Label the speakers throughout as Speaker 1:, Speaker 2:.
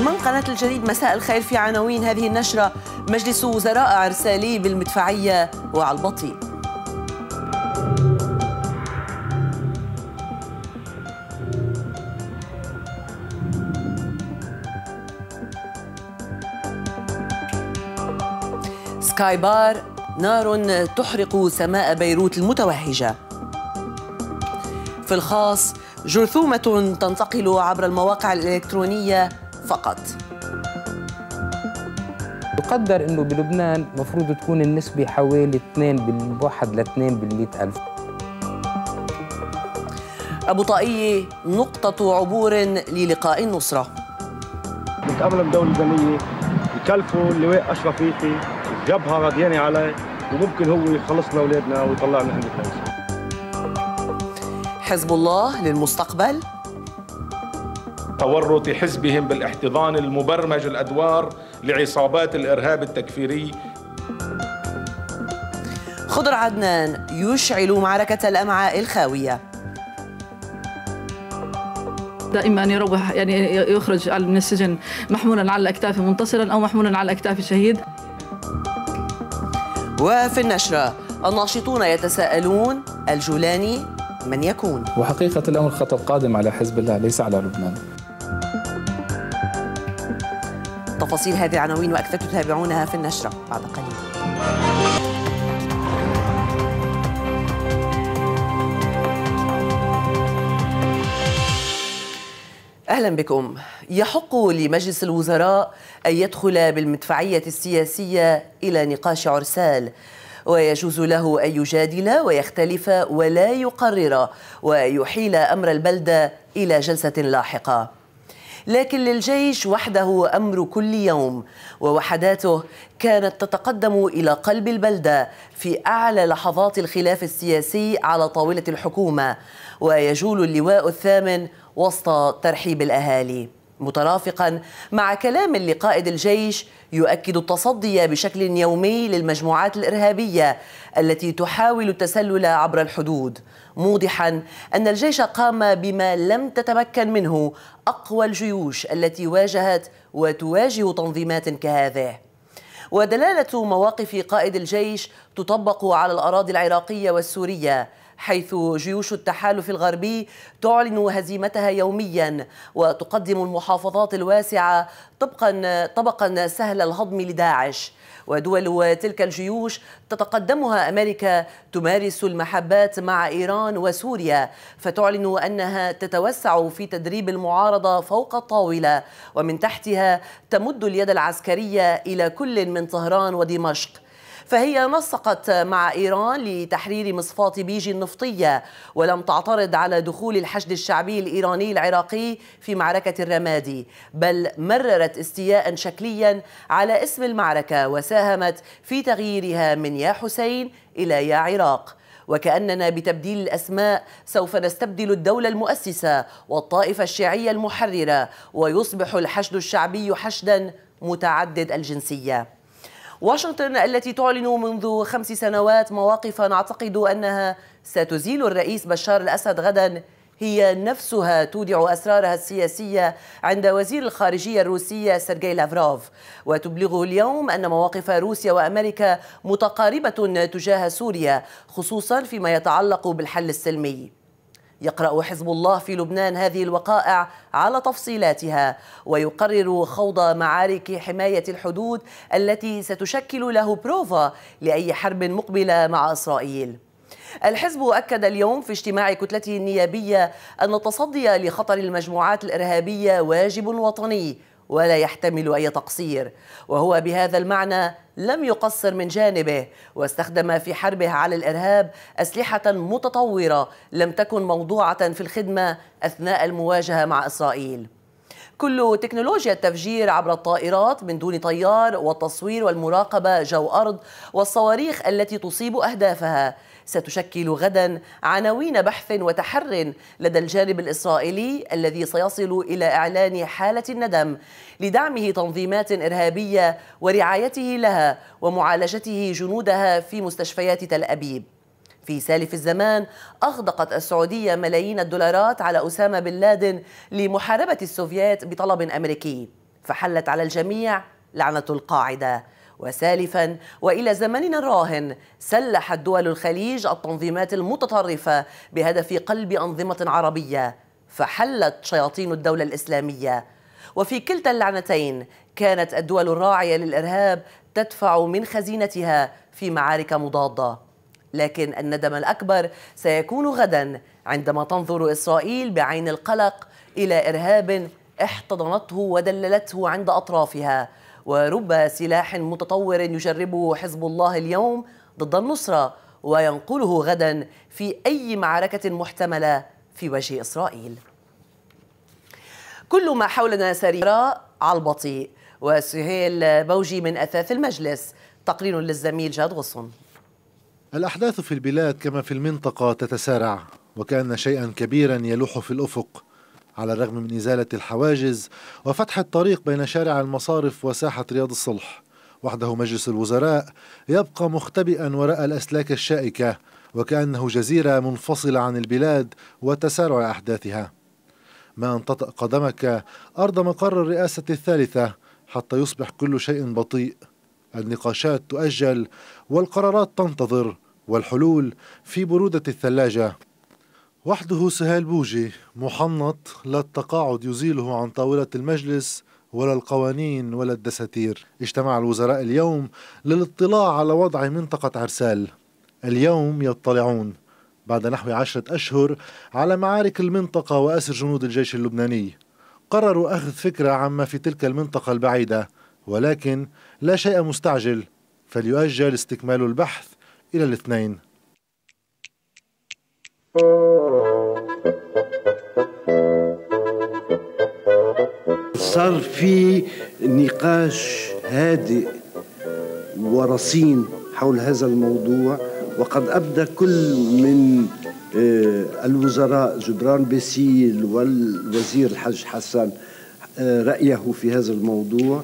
Speaker 1: من قناة الجديد مساء الخير في عناوين هذه النشرة مجلس وزراء عرسالي بالمدفعية وعلى البطيء سكاي بار نار تحرق سماء بيروت المتوهجة في الخاص جرثومة تنتقل عبر المواقع الإلكترونية
Speaker 2: فقط يقدر انه بلبنان مفروض تكون النسبه حوالي 2 بال1 ل 2 بال ألف ابو طاقية نقطة عبور للقاء
Speaker 3: النصرة بتأمل الدولة اللبنانية يكلفوا اللواء اشرف رفيقي جبهة غضيانة عليه وممكن هو يخلصنا اولادنا ويطلعنا عند الفلسفة حزب الله للمستقبل تورط
Speaker 4: حزبهم بالاحتضان المبرمج الادوار لعصابات الارهاب التكفيري
Speaker 1: خضر عدنان يشعل معركه الامعاء
Speaker 5: الخاويه دائما يروح يعني يخرج من السجن محمولا على الاكتاف منتصرا او محمولا على الاكتاف شهيد
Speaker 1: وفي النشره الناشطون يتساءلون الجولاني من يكون
Speaker 4: وحقيقه الامر خطر قادم على حزب الله ليس على لبنان
Speaker 1: تفاصيل هذه العناوين وأكثر تتابعونها في النشرة بعد قليل اهلا بكم يحق لمجلس الوزراء ان يدخل بالمدفعيه السياسيه الى نقاش عرسال ويجوز له ان يجادل ويختلف ولا يقرر ويحيل امر البلده الى جلسه لاحقه لكن للجيش وحده أمر كل يوم ووحداته كانت تتقدم إلى قلب البلدة في أعلى لحظات الخلاف السياسي على طاولة الحكومة ويجول اللواء الثامن وسط ترحيب الأهالي مترافقا مع كلام لقائد الجيش يؤكد التصدي بشكل يومي للمجموعات الارهابيه التي تحاول التسلل عبر الحدود موضحا ان الجيش قام بما لم تتمكن منه اقوى الجيوش التي واجهت وتواجه تنظيمات كهذه ودلاله مواقف قائد الجيش تطبق على الاراضي العراقيه والسوريه حيث جيوش التحالف الغربي تعلن هزيمتها يوميا وتقدم المحافظات الواسعة طبقا طبقا سهل الهضم لداعش ودول تلك الجيوش تتقدمها أمريكا تمارس المحبات مع إيران وسوريا فتعلن أنها تتوسع في تدريب المعارضة فوق الطاولة ومن تحتها تمد اليد العسكرية إلى كل من طهران ودمشق فهي نسقت مع إيران لتحرير مصفاة بيجي النفطية ولم تعترض على دخول الحشد الشعبي الإيراني العراقي في معركة الرمادي بل مررت استياء شكليا على اسم المعركة وساهمت في تغييرها من يا حسين إلى يا عراق وكأننا بتبديل الأسماء سوف نستبدل الدولة المؤسسة والطائفة الشيعية المحررة ويصبح الحشد الشعبي حشدا متعدد الجنسيه واشنطن التي تعلن منذ خمس سنوات مواقف نعتقد أنها ستزيل الرئيس بشار الأسد غدا هي نفسها تودع أسرارها السياسية عند وزير الخارجية الروسية سيرجي لافروف وتبلغه اليوم أن مواقف روسيا وأمريكا متقاربة تجاه سوريا خصوصا فيما يتعلق بالحل السلمي يقرأ حزب الله في لبنان هذه الوقائع على تفصيلاتها ويقرر خوض معارك حماية الحدود التي ستشكل له بروفا لأي حرب مقبلة مع إسرائيل الحزب أكد اليوم في اجتماع كتلته النيابية أن التصدي لخطر المجموعات الإرهابية واجب وطني ولا يحتمل أي تقصير وهو بهذا المعنى لم يقصر من جانبه واستخدم في حربه على الإرهاب أسلحة متطورة لم تكن موضوعة في الخدمة أثناء المواجهة مع إسرائيل كل تكنولوجيا التفجير عبر الطائرات من دون طيار والتصوير والمراقبة جو أرض والصواريخ التي تصيب أهدافها ستشكل غدا عناوين بحث وتحر لدى الجانب الإسرائيلي الذي سيصل إلى إعلان حالة الندم لدعمه تنظيمات إرهابية ورعايته لها ومعالجته جنودها في مستشفيات تل أبيب في سالف الزمان أغدقت السعودية ملايين الدولارات على أسامة بن لادن لمحاربة السوفيات بطلب أمريكي فحلت على الجميع لعنة القاعدة وسالفا والى زمننا الراهن سلحت دول الخليج التنظيمات المتطرفه بهدف قلب انظمه عربيه فحلت شياطين الدوله الاسلاميه وفي كلتا اللعنتين كانت الدول الراعيه للارهاب تدفع من خزينتها في معارك مضاده لكن الندم الاكبر سيكون غدا عندما تنظر اسرائيل بعين القلق الى ارهاب احتضنته ودللته عند اطرافها ورب سلاح متطور يجربه حزب الله اليوم ضد النصرة وينقله غدا في أي معركة محتملة في وجه إسرائيل كل ما حولنا سريرة على البطيء وسهيل بوجي من أثاث المجلس تقرير للزميل جاد غصن
Speaker 6: الأحداث في البلاد كما في المنطقة تتسارع وكأن شيئا كبيرا يلوح في الأفق على الرغم من إزالة الحواجز وفتح الطريق بين شارع المصارف وساحة رياض الصلح وحده مجلس الوزراء يبقى مختبئا وراء الأسلاك الشائكة وكأنه جزيرة منفصلة عن البلاد وتسارع أحداثها ما أن تطأ قدمك أرض مقر الرئاسة الثالثة حتى يصبح كل شيء بطيء النقاشات تؤجل والقرارات تنتظر والحلول في برودة الثلاجة وحده سهيل بوجي محنط لا التقاعد يزيله عن طاولة المجلس ولا القوانين ولا الدساتير اجتمع الوزراء اليوم للاطلاع على وضع منطقة عرسال اليوم يطلعون بعد نحو عشرة أشهر على معارك المنطقة وأسر جنود الجيش اللبناني قرروا أخذ فكرة عما في تلك المنطقة البعيدة ولكن لا شيء مستعجل فليؤجل استكمال البحث إلى الاثنين صار في نقاش هادئ ورصين حول هذا الموضوع وقد أبدى كل من آه، الوزراء جبران باسيل والوزير الحاج حسن آه، رأيه في هذا الموضوع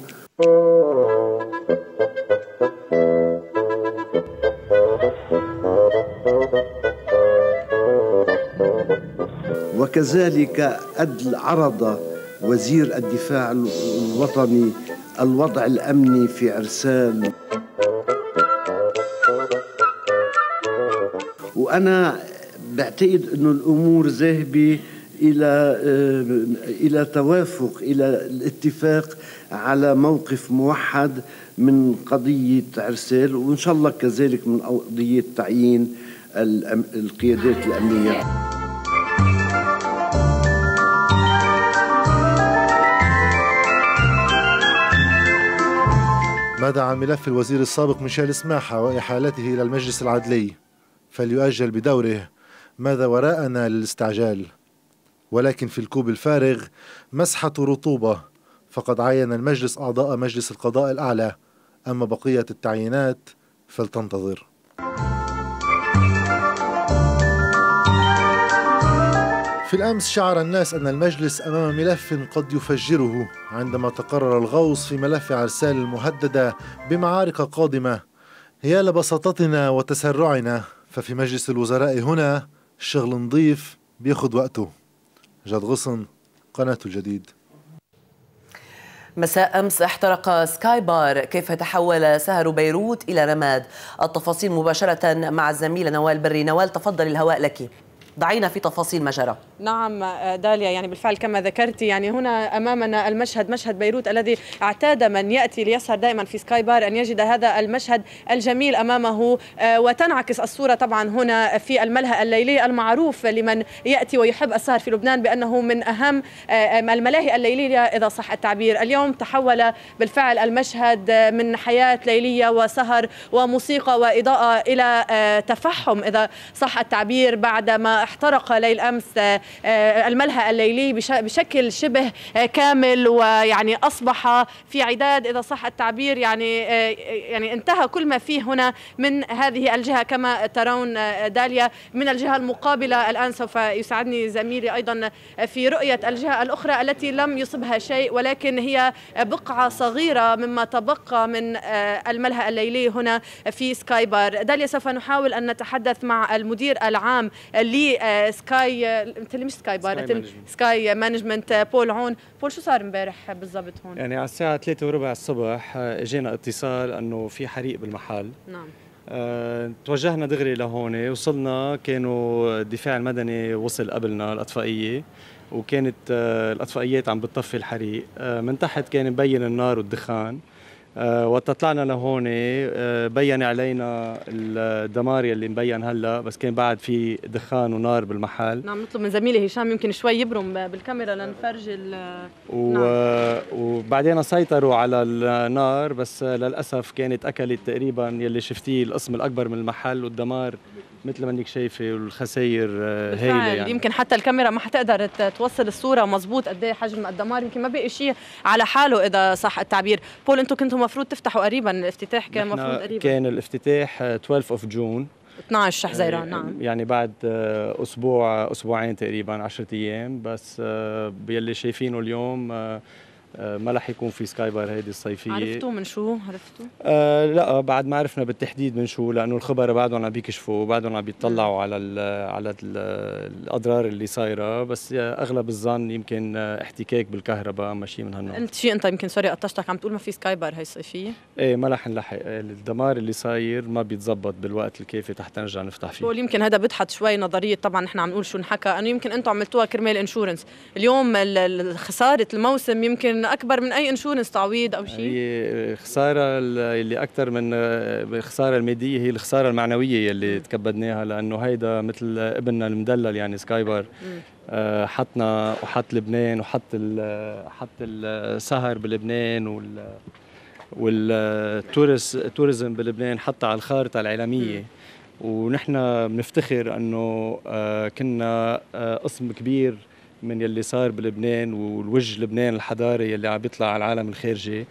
Speaker 6: وكذلك عرض وزير الدفاع الوطني الوضع الامني في عرسان وانا بعتقد انه الامور ذاهبه الى الى توافق الى الاتفاق على موقف موحد من قضيه عرسال
Speaker 7: وان شاء الله كذلك من قضيه تعيين القيادات الامنيه
Speaker 6: ماذا عن ملف الوزير السابق ميشيل سماحة وإحالته إلى المجلس العدلي فليؤجل بدوره ماذا وراءنا للاستعجال ولكن في الكوب الفارغ مسحة رطوبة فقد عين المجلس أعضاء مجلس القضاء الأعلى أما بقية التعيينات فلتنتظر في الأمس شعر الناس أن المجلس أمام ملف قد يفجره عندما تقرر الغوص في ملف عرسال المهددة بمعارك قادمة يا لبساطتنا وتسرعنا ففي مجلس الوزراء هنا شغل نظيف بياخد وقته جاد غصن قناة الجديد
Speaker 1: مساء أمس احترق سكاي بار كيف تحول سهر بيروت إلى رماد التفاصيل مباشرة مع الزميلة نوال بري نوال تفضل الهواء لك ضعينا في تفاصيل ما جرى
Speaker 8: نعم آه، داليا يعني بالفعل كما ذكرتي يعني هنا أمامنا المشهد مشهد بيروت الذي اعتاد من يأتي ليسهر دائما في سكاي بار أن يجد هذا المشهد الجميل أمامه آه، وتنعكس الصورة طبعا هنا في الملهى الليلي المعروف لمن يأتي ويحب السهر في لبنان بأنه من أهم آه، الملاهي الليلية إذا صح التعبير اليوم تحول بالفعل المشهد من حياة ليلية وسهر وموسيقى وإضاءة إلى تفحم إذا صح التعبير بعدما احترق ليل امس آه، آه، الملهى الليلي بشكل شبه آه، كامل ويعني اصبح في عداد اذا صح التعبير يعني يعني انتهى كل ما فيه هنا من هذه الجهه كما ترون داليا من الجهه المقابله الان سوف يساعدني زميلي ايضا في رؤيه الجهه الاخرى التي لم يصبها شيء ولكن هي بقعه صغيره مما تبقى من الملهى الليلي هنا في سكاي بار داليا سوف نحاول ان نتحدث مع المدير العام لي سكاي سكاي مثل مش سكاي بار سكاي مانجمنت بول هون بول شو صار امبارح بالضبط هون يعني
Speaker 9: على الساعه 3 وربع الصبح آه، اجينا اتصال انه في حريق بالمحل نعم أه، توجهنا دغري لهون وصلنا كانوا الدفاع المدني وصل قبلنا الاطفائيه وكانت آه، الاطفائيات عم بتطفي الحريق أه، من تحت كان مبين النار والدخان آه، وقت طلعنا لهون آه، بين علينا الدمار يلي مبين هلا بس كان بعد في دخان ونار بالمحل
Speaker 8: نعم نطلب من زميلي هشام يمكن شوي يبرم بالكاميرا لنفرج ال
Speaker 9: و... نعم. وبعدين سيطروا على النار بس للاسف كانت اكلت تقريبا يلي شفتيه القسم الاكبر من المحل والدمار مثل ما انك شايفه والخسائر آه،
Speaker 8: هايله يعني يمكن حتى الكاميرا ما حتقدر توصل الصوره مزبوط قد ايه حجم الدمار يمكن ما بقي شيء على حاله اذا صح التعبير بول انتم كنتوا المفروض تفتحوا قريبا الافتتاح كان المفروض قريبا
Speaker 9: كان الافتتاح 12 اوف جون
Speaker 8: 12 حزيران نعم
Speaker 9: يعني بعد آه، اسبوع اسبوعين تقريبا 10 ايام بس يلي آه، شايفينه اليوم آه، ما رح يكون في سكاي بار هيدي الصيفيه عرفتوا
Speaker 8: من شو عرفتوا؟
Speaker 9: آه لا بعد ما عرفنا بالتحديد من شو لانه الخبراء بعدهم عم بيكشفوا وبعدهم عم بيطلعوا على الـ على الـ الاضرار اللي صايره بس اغلب الظن يمكن احتكاك بالكهرباء ما شيء من هالنوع قلت
Speaker 8: شيء انت يمكن سوري قطشتك عم تقول ما في سكاي بار هي الصيفيه؟
Speaker 9: ايه ما رح نلحق الدمار اللي صاير ما بيتظبط بالوقت الكافي حتى نرجع نفتح فيه بقول
Speaker 8: يمكن هذا بدحت شوي نظريه طبعا نحن عم نقول شو انحكى انه يمكن انتم عملتوها كرمال انشورنس اليوم خساره الموسم يمكن انه اكبر من اي انشورنس تعويض او شيء
Speaker 9: هي خساره اللي اكثر من خساره الماديه هي الخساره المعنويه اللي تكبدناها لانه هيدا مثل ابننا المدلل يعني سكايبر آه، حطنا وحط لبنان وحط حط السهر بلبنان وال والتوريزم بلبنان حتى على الخارطه العالميه ونحن بنفتخر انه آه، كنا آه، قسم كبير من يلي صار بلبنان والوجه لبنان الحضاري يلي عم بيطلع على العالم الخارجي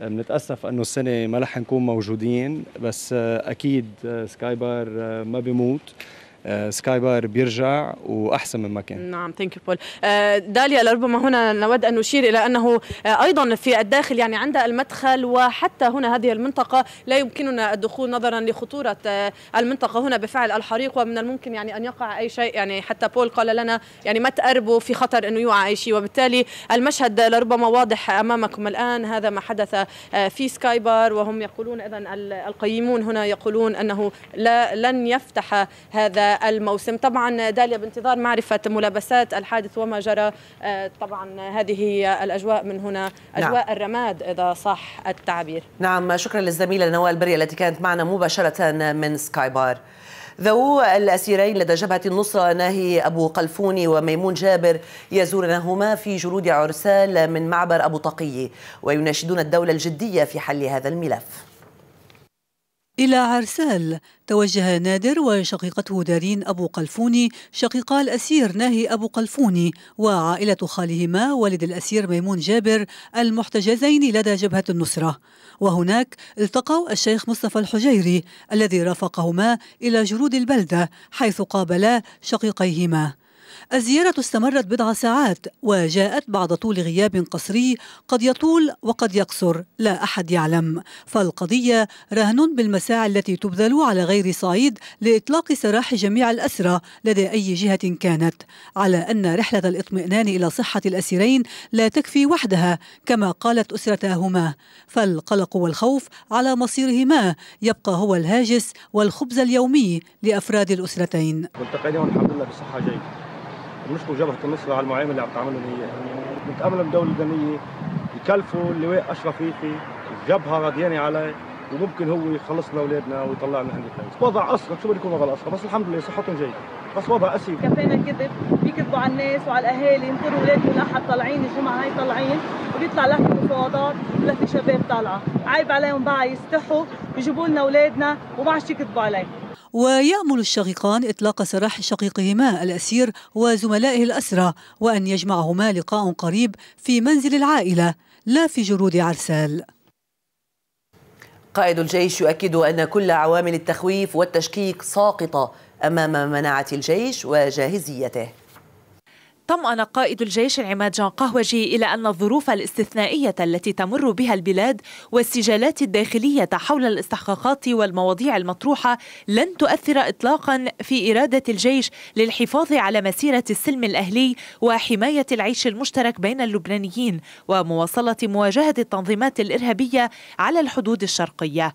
Speaker 9: بنتاسف آه، انه السنه ما رح نكون موجودين بس آه، اكيد آه، سكاي بار ما بيموت آه، سكاي بار بيرجع واحسن مما كان
Speaker 8: نعم ثانك يو بول داليا لربما هنا نود ان نشير الى انه آه، ايضا في الداخل يعني عند المدخل وحتى هنا هذه المنطقه لا يمكننا الدخول نظرا لخطوره آه، المنطقه هنا بفعل الحريق ومن الممكن يعني ان يقع اي شيء يعني حتى بول قال لنا يعني ما تقربوا في خطر انه يوقع اي شيء وبالتالي المشهد لربما واضح امامكم الان هذا ما حدث في سكاي بار وهم يقولون اذا القيمون هنا يقولون انه لا لن يفتح هذا الموسم طبعا داليا بانتظار معرفة ملابسات الحادث وما جرى آه، طبعا هذه هي الأجواء من هنا نعم. أجواء نعم. الرماد إذا صح التعبير
Speaker 1: نعم شكرا للزميلة نوال بري التي كانت معنا مباشرة من سكاي بار ذو الأسيرين لدى جبهة النصرة ناهي أبو قلفوني وميمون جابر يزورنهما في جلود عرسال من معبر أبو طقي ويناشدون الدولة الجدية في حل هذا الملف
Speaker 10: إلى عرسال توجه نادر وشقيقته دارين أبو قلفوني شقيقا الأسير ناهي أبو قلفوني وعائلة خالهما والد الأسير ميمون جابر المحتجزين لدى جبهة النصرة وهناك التقوا الشيخ مصطفى الحجيري الذي رافقهما إلى جرود البلدة حيث قابلا شقيقيهما الزيارة استمرت بضع ساعات وجاءت بعد طول غياب قصري قد يطول وقد يقصر لا أحد يعلم فالقضية رهن بالمساعي التي تبذل على غير صعيد لإطلاق سراح جميع الأسرى لدى أي جهة كانت على أن رحلة الإطمئنان إلى صحة الأسيرين لا تكفي وحدها كما قالت أسرتاهما فالقلق والخوف على مصيرهما يبقى هو الهاجس والخبز اليومي لأفراد الأسرتين
Speaker 3: ملتقيين الحمد لله بصحة جيدة بنشكر جبهه النصره على المعامله اللي عم تعملهم هي بنتامل الدوله اللبنانيه يكلفوا اللواء اشرف فيفي الجبهه رضياني عليه وممكن هو يخلصنا اولادنا ويطلع لنا هندي كويس، وضع اسرق شو بده يكون وضع الاسرق بس الحمد لله صحتهم جيده، بس وضع اسير كفينا
Speaker 11: كذب بيكذبوا على الناس وعلى الاهالي ينطروا اولادهم الاحد طالعين الجمعه هاي طالعين وبيطلع لك مفاوضات ولا في شباب طالعه، عيب عليهم بقى يستحوا بيجيبوا لنا اولادنا وما عادش يكذبوا عليهم
Speaker 10: ويأمل الشقيقان إطلاق سراح شقيقهما الأسير وزملائه الأسرى وأن يجمعهما لقاء قريب في منزل العائلة لا في جرود عرسال
Speaker 1: قائد الجيش يؤكد أن كل عوامل التخويف والتشكيك ساقطة أمام مناعة الجيش وجاهزيته
Speaker 11: طمأن قائد الجيش العماد جان قهوجي إلى أن الظروف الاستثنائية التي تمر بها البلاد والسجالات الداخلية حول الاستحقاقات والمواضيع المطروحة لن تؤثر إطلاقا في إرادة الجيش للحفاظ على مسيرة السلم الأهلي وحماية العيش المشترك بين اللبنانيين ومواصلة مواجهة التنظيمات الإرهابية على الحدود الشرقية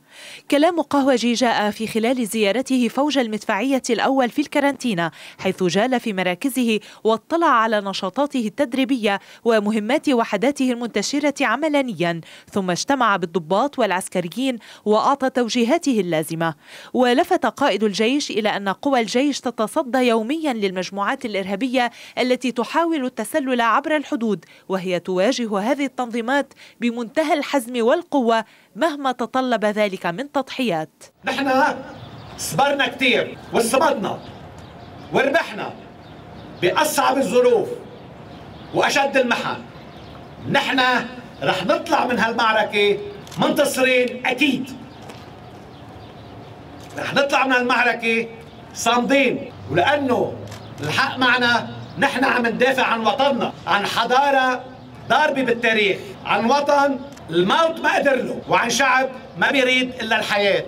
Speaker 11: كلام قهوجي جاء في خلال زيارته فوج المدفعية الأول في الكارانتينا حيث جال في مراكزه واطلع على نشاطاته التدريبية ومهمات وحداته المنتشرة عملانيا ثم اجتمع بالضباط والعسكريين وأعطى توجيهاته اللازمة ولفت قائد الجيش إلى أن قوى الجيش تتصدى يوميا للمجموعات الإرهابية التي تحاول التسلل عبر الحدود وهي تواجه هذه التنظيمات بمنتهى الحزم والقوة مهما تطلب ذلك من تضحيات
Speaker 4: نحن صبرنا كثير وصمدنا وربحنا بأصعب الظروف وأشد المحن نحن رح نطلع من هالمعركة منتصرين أكيد رح نطلع من هالمعركة صامدين ولأنه الحق معنا نحن عم ندافع عن وطننا عن حضارة ضاربة بالتاريخ عن وطن الموت ما قدر له وعن شعب ما بيريد إلا الحياة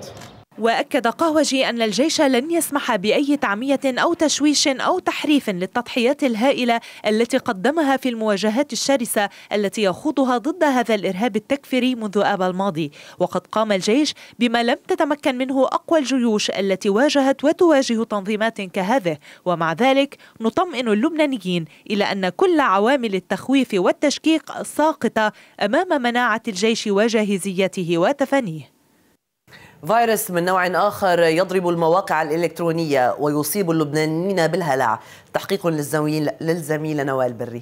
Speaker 11: وأكد قهوجي أن الجيش لن يسمح بأي تعمية أو تشويش أو تحريف للتضحيات الهائلة التي قدمها في المواجهات الشرسة التي يخوضها ضد هذا الإرهاب التكفيري منذ آب الماضي وقد قام الجيش بما لم تتمكن منه أقوى الجيوش التي واجهت وتواجه تنظيمات كهذه ومع ذلك نطمئن اللبنانيين إلى أن كل عوامل التخويف والتشكيك ساقطة أمام مناعة الجيش وجاهزيته وتفانيه فيروس من
Speaker 1: نوع آخر يضرب المواقع الإلكترونية ويصيب اللبنانيين بالهلع تحقيق للزميل, نوال بري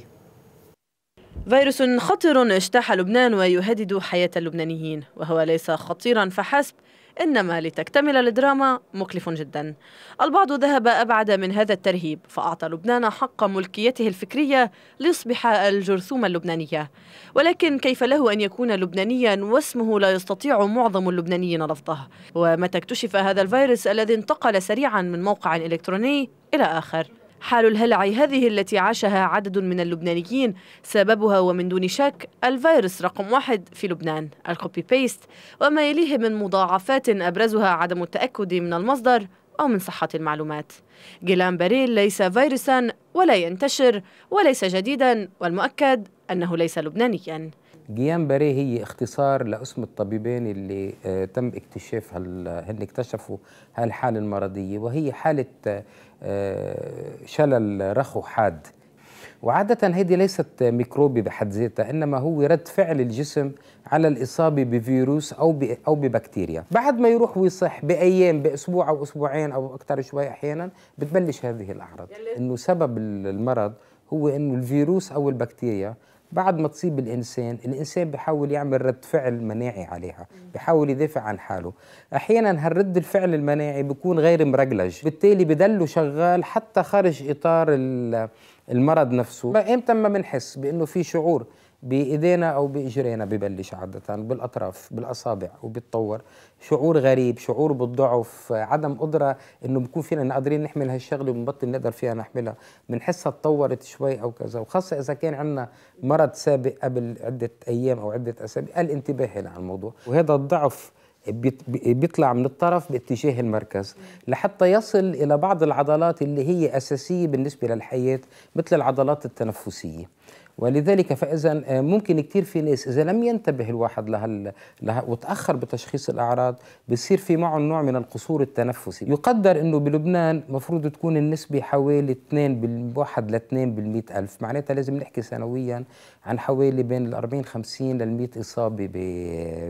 Speaker 8: فيروس خطر اجتاح لبنان ويهدد حياة اللبنانيين وهو ليس خطيرا فحسب إنما لتكتمل الدراما مكلف جدا البعض ذهب أبعد من هذا الترهيب فأعطى لبنان حق ملكيته الفكرية ليصبح الجرثومة اللبنانية ولكن كيف له أن يكون لبنانيا واسمه لا يستطيع معظم اللبنانيين لفظه ومتى اكتشف هذا الفيروس الذي انتقل سريعا من موقع إلكتروني إلى آخر حال الهلع هذه التي عاشها عدد من اللبنانيين سببها ومن دون شك الفيروس رقم واحد في لبنان الكوبي بيست وما يليه من مضاعفات أبرزها عدم التأكد من المصدر أو من صحة المعلومات جيلان باريل ليس فيروسا ولا ينتشر وليس جديدا والمؤكد أنه ليس لبنانيا
Speaker 2: جيان باري هي اختصار لاسم الطبيبين اللي آه، تم اكتشاف هن اكتشفوا هالحاله المرضيه وهي حاله آه، شلل رخو حاد وعادة هذه ليست ميكروبي بحد ذاتها إنما هو رد فعل الجسم على الإصابة بفيروس أو أو ببكتيريا بعد ما يروح ويصح بأيام بأسبوع أو أسبوعين أو أكثر شوي أحيانا بتبلش هذه الأعراض إنه سبب المرض هو إنه الفيروس أو البكتيريا بعد ما تصيب الانسان الانسان بيحاول يعمل رد فعل مناعي عليها بيحاول يدافع عن حاله احيانا هالرد الفعل المناعي بيكون غير مرجلج بالتالي بدله شغال حتى خارج اطار المرض نفسه امتى ما بنحس بانه في شعور بايدينا او باجرينا ببلش عاده بالاطراف بالاصابع وبتطور شعور غريب شعور بالضعف عدم قدره انه بكون فينا قادرين نحمل هالشغله وبنبطل نقدر فيها نحملها بنحسها تطورت شوي او كذا وخاصه اذا كان عندنا مرض سابق قبل عده ايام او عده اسابيع قال انتباه هنا على الموضوع وهذا الضعف بيطلع من الطرف باتجاه المركز لحتى يصل الى بعض العضلات اللي هي اساسيه بالنسبه للحياه مثل العضلات التنفسيه ولذلك فاذا آه، ممكن كثير في ناس اذا لم ينتبه الواحد لها, لها وتاخر بتشخيص الاعراض بصير في معه نوع من القصور التنفسي يقدر انه بلبنان المفروض تكون النسبه حوالي 2 بال 1 ل 2 بال 100,000 الف معناتها لازم نحكي سنويا عن حوالي بين ال 40 50 لل 100 اصابه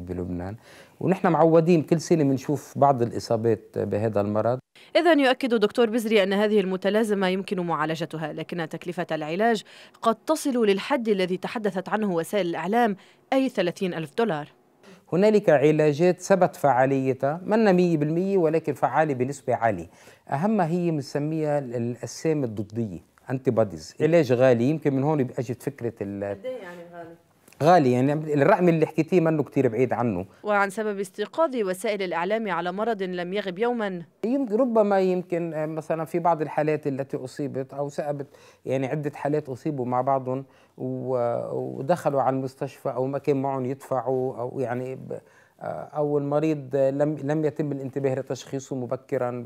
Speaker 2: بلبنان ونحن معودين كل سنه بنشوف بعض الاصابات بهذا المرض
Speaker 8: اذا يؤكد دكتور بزري ان هذه المتلازمه يمكن معالجتها لكن تكلفه العلاج قد تصل لل بالحد الذي تحدثت عنه وسائل الإعلام أي 30 ألف دولار
Speaker 2: هنالك علاجات ثبت فعاليتها منا 100% ولكن فعالة بنسبة عالية أهمها هي بنسميها الأجسام الضدية انتي علاج غالي يمكن من هون اجت فكره ال إيه يعني غالي؟ غالي يعني الرقم اللي حكيتيه منه كتير بعيد عنه
Speaker 8: وعن سبب استيقاظ وسائل الإعلام على مرض لم
Speaker 2: يغب يوما ربما يمكن آه، مثلا في بعض الحالات التي أصيبت أو سأبت يعني عدة حالات أصيبوا مع بعضهم ودخلوا على المستشفى أو ما كان معهم يدفعوا أو يعني آه، او المريض لم لم يتم الانتباه لتشخيصه مبكرا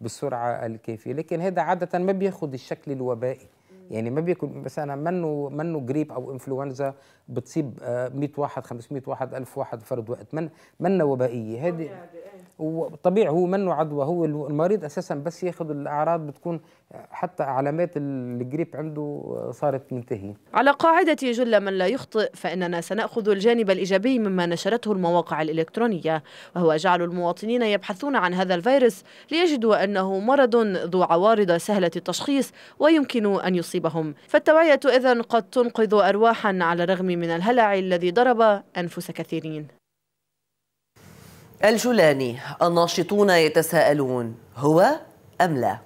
Speaker 2: بالسرعه الكافيه، لكن هذا عاده ما بياخذ الشكل الوبائي، يعني ما بيكون مثلا منه منه جريب او انفلونزا بتصيب 100 آه، واحد 500 واحد 1000 واحد فرد وقت من منا وبائيه هذه إيه. وطبيعي هو منه عدوى هو المريض اساسا بس ياخذ الاعراض بتكون آه، حتى علامات الجريب عنده آه، صارت منتهيه
Speaker 8: على قاعده جل من لا يخطئ فاننا سناخذ الجانب الايجابي مما نشرته المواقع الالكترونيه وهو جعل المواطنين يبحثون عن هذا الفيروس ليجدوا انه مرض ذو عوارض سهله التشخيص ويمكن ان يصيبهم فالتوعيه اذا قد تنقذ ارواحا على الرغم من الهلع الذي ضرب أنفس كثيرين
Speaker 1: الجولاني الناشطون يتساءلون هو أم لا؟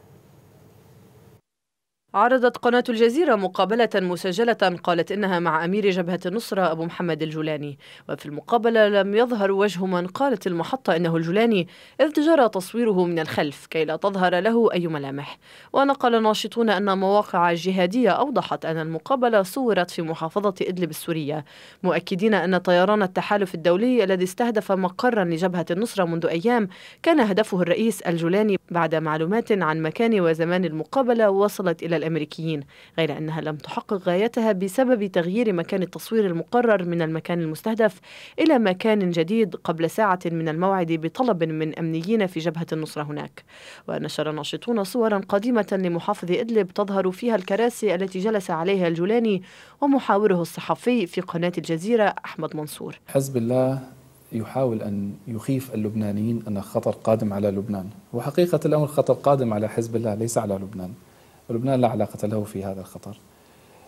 Speaker 8: عرضت قناة الجزيرة مقابلة مسجلة قالت إنها مع أمير جبهة النصرة أبو محمد الجولاني وفي المقابلة لم يظهر وجه من قالت المحطة إنه الجولاني إذ جرى تصويره من الخلف كي لا تظهر له أي ملامح ونقل ناشطون أن مواقع جهادية أوضحت أن المقابلة صورت في محافظة إدلب السورية مؤكدين أن طيران التحالف الدولي الذي استهدف مقرا لجبهة النصرة منذ أيام كان هدفه الرئيس الجولاني بعد معلومات عن مكان وزمان المقابلة وصلت إلى الأمريكيين غير أنها لم تحقق غايتها بسبب تغيير مكان التصوير المقرر من المكان المستهدف إلى مكان جديد قبل ساعة من الموعد بطلب من أمنيين في جبهة النصرة هناك ونشر ناشطون صورا قديمة لمحافظ إدلب تظهر فيها الكراسي التي جلس عليها الجولاني ومحاوره الصحفي في قناة الجزيرة أحمد
Speaker 12: منصور
Speaker 4: حزب الله يحاول أن يخيف اللبنانيين أن خطر قادم على لبنان وحقيقة الأمر خطر قادم على حزب الله ليس على لبنان ولبنان لا علاقة له في هذا الخطر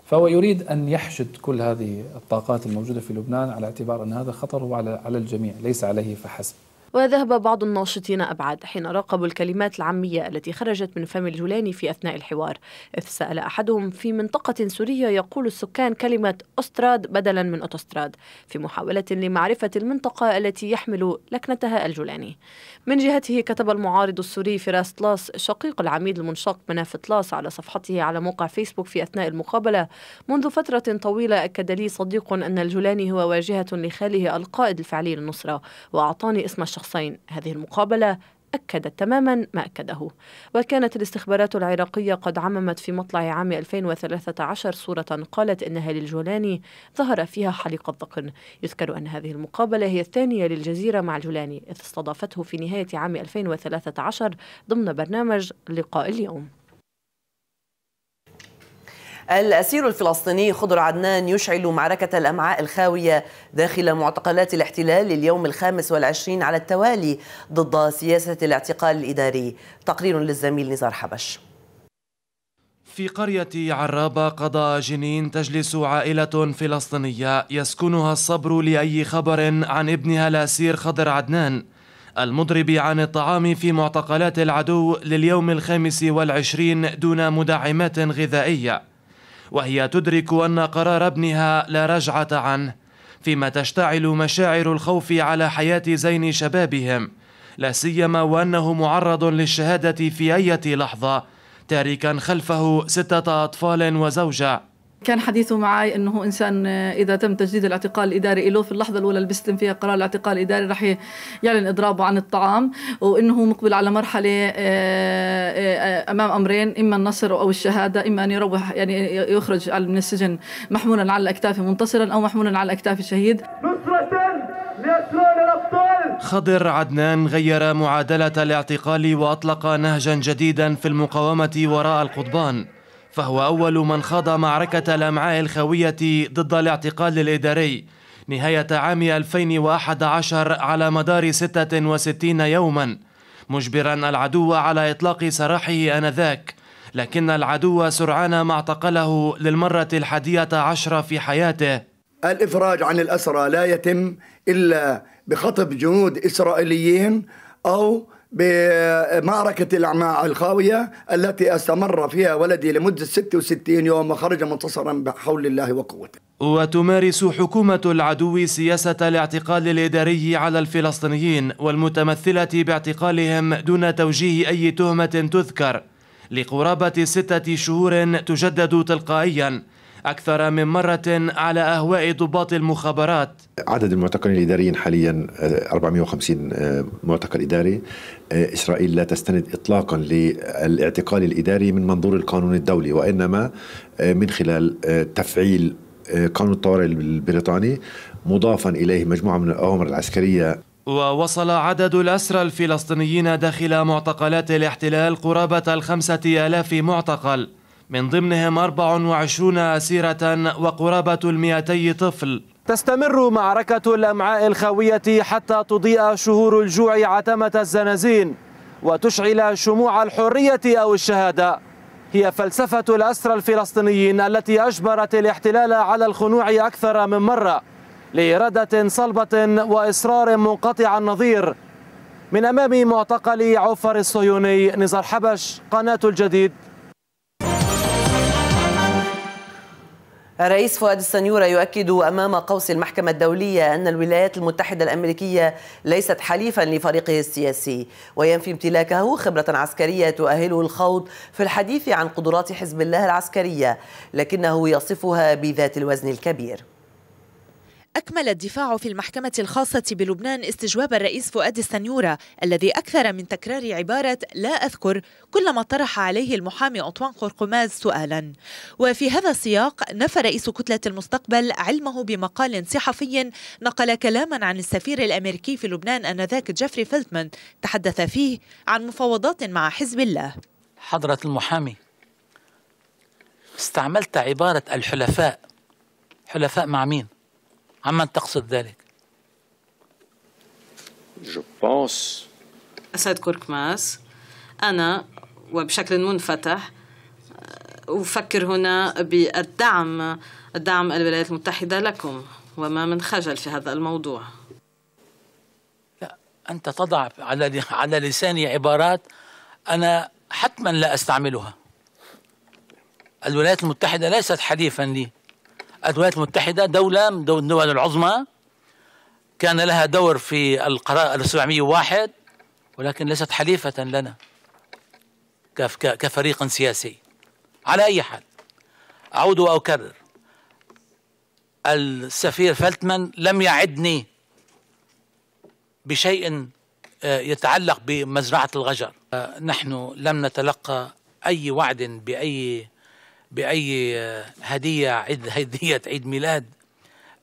Speaker 4: فهو يريد أن يحشد كل هذه الطاقات الموجودة في لبنان على اعتبار أن هذا خطر هو على الجميع ليس عليه فحسب
Speaker 8: وذهب بعض الناشطين أبعد حين راقبوا الكلمات العامية التي خرجت من فم الجولاني في أثناء الحوار إذ سأل أحدهم في منطقة سورية يقول السكان كلمة أستراد بدلا من أوتوستراد في محاولة لمعرفة المنطقة التي يحمل لكنتها الجولاني من جهته كتب المعارض السوري فراس طلاس شقيق العميد المنشق مناف طلاس على صفحته على موقع فيسبوك في أثناء المقابلة منذ فترة طويلة أكد لي صديق أن الجولاني هو واجهة لخاله القائد الفعلي للنصرة وأعطاني اسم الشخص الشخصين هذه المقابلة أكدت تماما ما أكده وكانت الاستخبارات العراقية قد عممت في مطلع عام 2013 صورة قالت إنها للجولاني ظهر فيها حليق الذقن يذكر أن هذه المقابلة هي الثانية للجزيرة مع الجولاني إذ استضافته في نهاية عام 2013 ضمن برنامج لقاء اليوم
Speaker 1: الأسير الفلسطيني خضر عدنان يشعل معركة الأمعاء الخاوية داخل معتقلات الاحتلال اليوم الخامس والعشرين على التوالي ضد سياسة الاعتقال الإداري تقرير للزميل نزار حبش
Speaker 13: في قرية عرابة قضاء جنين تجلس عائلة فلسطينية يسكنها الصبر لأي خبر عن ابنها الأسير خضر عدنان المضرب عن الطعام في معتقلات العدو لليوم الخامس والعشرين دون مدعمات غذائية وهي تدرك أن قرار ابنها لا رجعة عنه فيما تشتعل مشاعر الخوف على حياة زين شبابهم لا سيما وأنه معرض للشهادة في أي لحظة تاركا خلفه ستة أطفال وزوجة
Speaker 5: كان حديثه معي انه انسان آه، اذا تم تجديد الاعتقال الاداري له في اللحظه الاولى اللي بيستلم فيها قرار الاعتقال الاداري راح يعلن اضرابه عن الطعام وانه مقبل على مرحله آه، آه، امام امرين اما النصر او الشهاده اما ان يروح يعني يخرج من السجن محمولا على الاكتاف منتصرا او محمولا على الاكتاف الشهيد
Speaker 13: خضر عدنان غير معادله الاعتقال واطلق نهجا جديدا في المقاومه وراء القضبان فهو أول من خاض معركة الأمعاء الخاوية ضد الاعتقال الإداري نهاية عام 2011 على مدار 66 يوما مجبرا العدو على إطلاق سراحه آنذاك لكن العدو سرعان ما اعتقله للمرة الحادية عشرة في حياته
Speaker 7: الإفراج عن الأسرى لا يتم إلا بخطب جنود إسرائيليين أو بمعركة الأعماء الخاوية التي استمر فيها ولدي لمدة 66 يوم وخرج منتصرا بحول الله وقوته
Speaker 13: وتمارس حكومة العدو سياسة الاعتقال الإداري على الفلسطينيين والمتمثلة باعتقالهم دون توجيه أي تهمة تذكر لقرابة ستة شهور تجدد تلقائياً أكثر من مرة على أهواء ضباط المخابرات
Speaker 6: عدد المعتقلين الإداريين حاليا 450 آه، آه، معتقل إداري آه، إسرائيل لا تستند إطلاقا للاعتقال الإداري من منظور القانون الدولي وإنما من خلال تفعيل قانون الطوارئ البريطاني مضافا إليه مجموعة من الأوامر العسكرية
Speaker 13: ووصل عدد الأسرى الفلسطينيين داخل معتقلات الاحتلال قرابة الخمسة آلاف معتقل من ضمنهم 24 أسيرة وقرابة المئتي طفل تستمر معركة الأمعاء الخاوية حتى تضيء شهور الجوع عتمة الزنازين وتشعل شموع الحرية أو الشهادة هي فلسفة الأسرى الفلسطينيين التي أجبرت الاحتلال على الخنوع أكثر من مرة لإرادة صلبة وإصرار منقطع النظير من أمام معتقل عفر الصهيوني نزار حبش قناة الجديد
Speaker 1: الرئيس فؤاد السنيورة يؤكد أمام قوس المحكمة الدولية أن الولايات المتحدة الأمريكية ليست حليفا لفريقه السياسي وينفي امتلاكه خبرة عسكرية تؤهله الخوض في الحديث عن قدرات حزب الله العسكرية لكنه يصفها بذات الوزن الكبير
Speaker 11: أكمل الدفاع في المحكمة الخاصة بلبنان استجواب الرئيس فؤاد السنيورة الذي أكثر من تكرار عبارة لا أذكر كلما طرح عليه المحامي أنطوان قرقماز سؤالا وفي هذا السياق نفى رئيس كتلة المستقبل علمه بمقال صحفي نقل كلاما عن السفير الأمريكي في لبنان أنذاك جيفري فيلتمان تحدث فيه عن مفاوضات مع حزب الله
Speaker 14: حضرة المحامي استعملت عبارة الحلفاء حلفاء مع مين؟ عمن تقصد ذلك؟
Speaker 4: جو بونس
Speaker 15: أسد كوركماس أنا وبشكل منفتح آه، أفكر هنا بالدعم دعم الولايات المتحدة لكم وما من خجل في هذا الموضوع لا أنت تضع
Speaker 14: على على لساني عبارات أنا حتما لا أستعملها الولايات المتحدة ليست حليفا لي الولايات المتحدة دولة من الدول العظمى كان لها دور في القرار 1701 ولكن ليست حليفة لنا كفريق سياسي على أي حال أعود وأكرر السفير فلتمان لم يعدني بشيء آه، يتعلق بمزرعة الغجر آه، نحن لم نتلقى أي وعد بأي باي هديه عيد هديه عيد ميلاد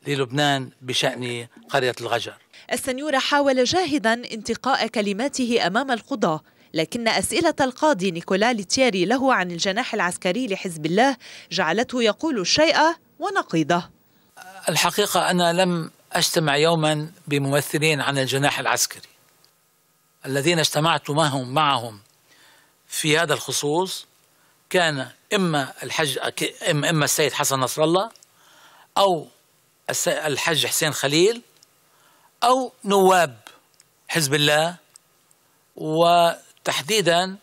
Speaker 14: للبنان بشان قريه الغجر.
Speaker 11: السنيور حاول جاهدا انتقاء كلماته امام القضاه لكن أسئلة القاضي نيكولا ليتيري له عن الجناح العسكري لحزب الله جعلته يقول الشيء ونقيضه
Speaker 14: الحقيقة أنا لم أجتمع يوما بممثلين عن الجناح العسكري الذين اجتمعت معهم معهم في هذا الخصوص كان اما الحج اما السيد حسن نصر الله او الحج حسين خليل او نواب حزب الله وتحديدا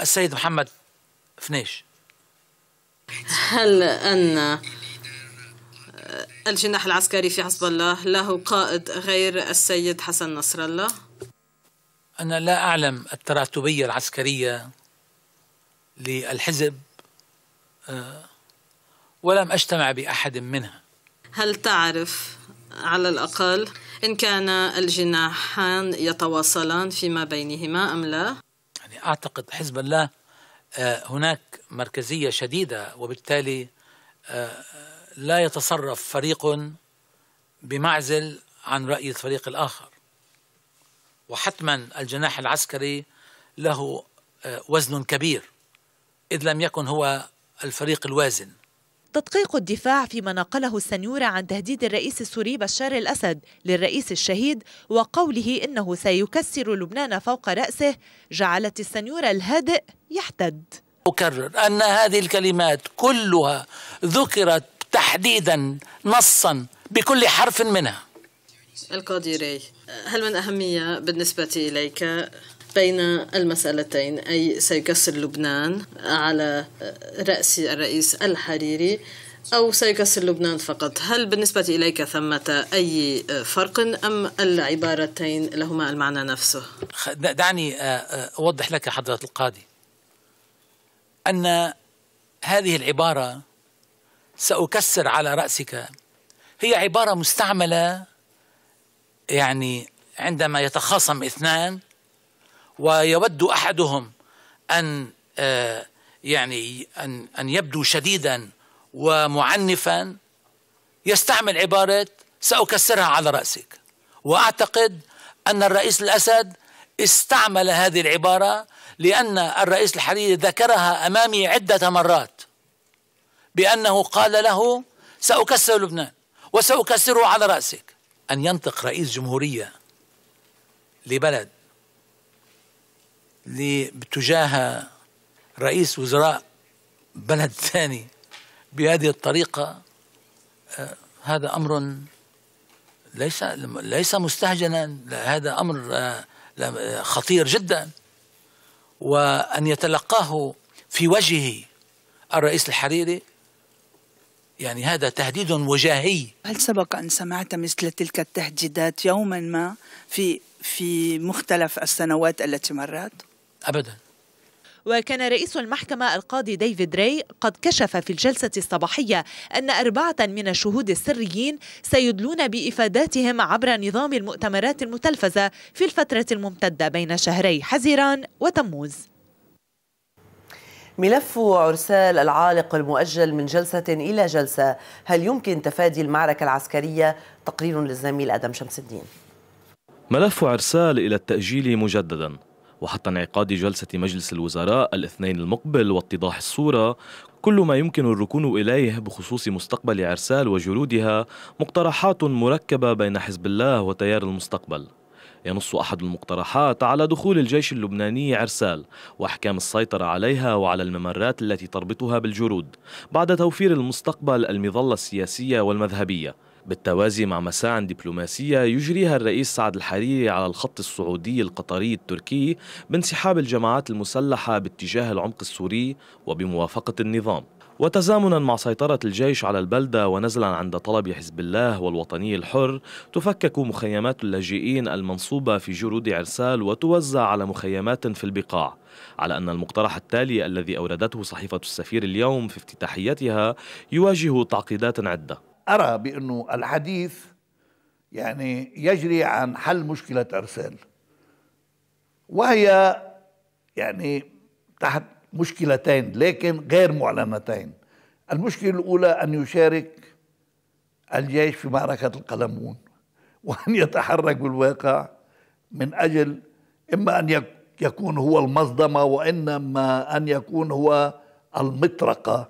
Speaker 14: السيد محمد فنيش
Speaker 15: هل ان الجناح العسكري في حزب الله له قائد غير السيد حسن نصر الله؟
Speaker 14: أنا لا أعلم التراتبية العسكرية للحزب آه، ولم أجتمع بأحد منها
Speaker 15: هل تعرف على الأقل إن كان الجناحان يتواصلان فيما بينهما أم لا؟
Speaker 14: يعني أعتقد حزب الله آه، هناك مركزية شديدة وبالتالي آه، لا يتصرف فريق بمعزل عن رأي الفريق الآخر وحتما الجناح العسكري له وزن كبير إذ لم يكن هو الفريق الوازن
Speaker 11: تدقيق الدفاع فيما نقله السنيورة عن تهديد الرئيس السوري بشار الأسد للرئيس الشهيد وقوله إنه سيكسر لبنان فوق رأسه جعلت السنيورة الهادئ يحتد أكرر أن
Speaker 14: هذه الكلمات كلها ذكرت تحديدا نصا بكل حرف منها
Speaker 15: القاضي ري هل من أهمية بالنسبة إليك بين المسألتين أي سيكسر لبنان على رأس الرئيس الحريري أو سيكسر لبنان فقط هل بالنسبة إليك ثمة أي فرق أم العبارتين لهما المعنى نفسه
Speaker 14: دعني آه، آه، أوضح لك حضرة القاضي أن هذه العبارة سأكسر على رأسك هي عبارة مستعملة يعني عندما يتخاصم اثنان ويود احدهم ان آه، يعني ان ان يبدو شديدا ومعنفا يستعمل عباره ساكسرها على راسك واعتقد ان الرئيس الاسد استعمل هذه العباره لان الرئيس الحريري ذكرها امامي عده مرات بانه قال له ساكسر لبنان وساكسره على راسك ان ينطق رئيس جمهوريه لبلد تجاه رئيس وزراء بلد ثاني بهذه الطريقة آه، هذا أمر ليس ليس مستهجنا هذا أمر آه، خطير جدا وأن يتلقاه في وجهه الرئيس الحريري يعني هذا تهديد وجاهي
Speaker 11: هل سبق أن سمعت مثل تلك التهديدات يوما ما في في مختلف السنوات التي مرت؟ أبدا وكان رئيس المحكمة القاضي ديفيد ري قد كشف في الجلسة الصباحية أن أربعة من الشهود السريين سيدلون بإفاداتهم عبر نظام المؤتمرات المتلفزة في الفترة الممتدة بين شهري حزيران وتموز
Speaker 1: ملف عرسال العالق المؤجل من جلسة إلى جلسة هل يمكن تفادي المعركة العسكرية تقرير للزميل أدم شمس الدين
Speaker 3: ملف عرسال إلى التأجيل مجدداً وحتى انعقاد جلسة مجلس الوزراء الاثنين المقبل واتضاح الصورة كل ما يمكن الركون إليه بخصوص مستقبل عرسال وجلودها مقترحات مركبة بين حزب الله وتيار المستقبل ينص أحد المقترحات على دخول الجيش اللبناني عرسال وأحكام السيطرة عليها وعلى الممرات التي تربطها بالجرود بعد توفير المستقبل المظلة السياسية والمذهبية بالتوازي مع مساع دبلوماسية يجريها الرئيس سعد الحريري على الخط السعودي القطري التركي بانسحاب الجماعات المسلحة باتجاه العمق السوري وبموافقة النظام وتزامنا مع سيطرة الجيش على البلدة ونزلا عند طلب حزب الله والوطني الحر تفكك مخيمات اللاجئين المنصوبة في جرود عرسال وتوزع على مخيمات في البقاع على أن المقترح التالي الذي أوردته صحيفة السفير اليوم في افتتاحيتها يواجه تعقيدات عدة
Speaker 7: أرى بأنه الحديث يعني يجري عن حل مشكلة أرسال وهي يعني تحت مشكلتين لكن غير معلنتين المشكلة الأولى أن يشارك الجيش في معركة القلمون وأن يتحرك بالواقع من أجل إما أن يكون هو المصدمة وإنما أن يكون هو المطرقة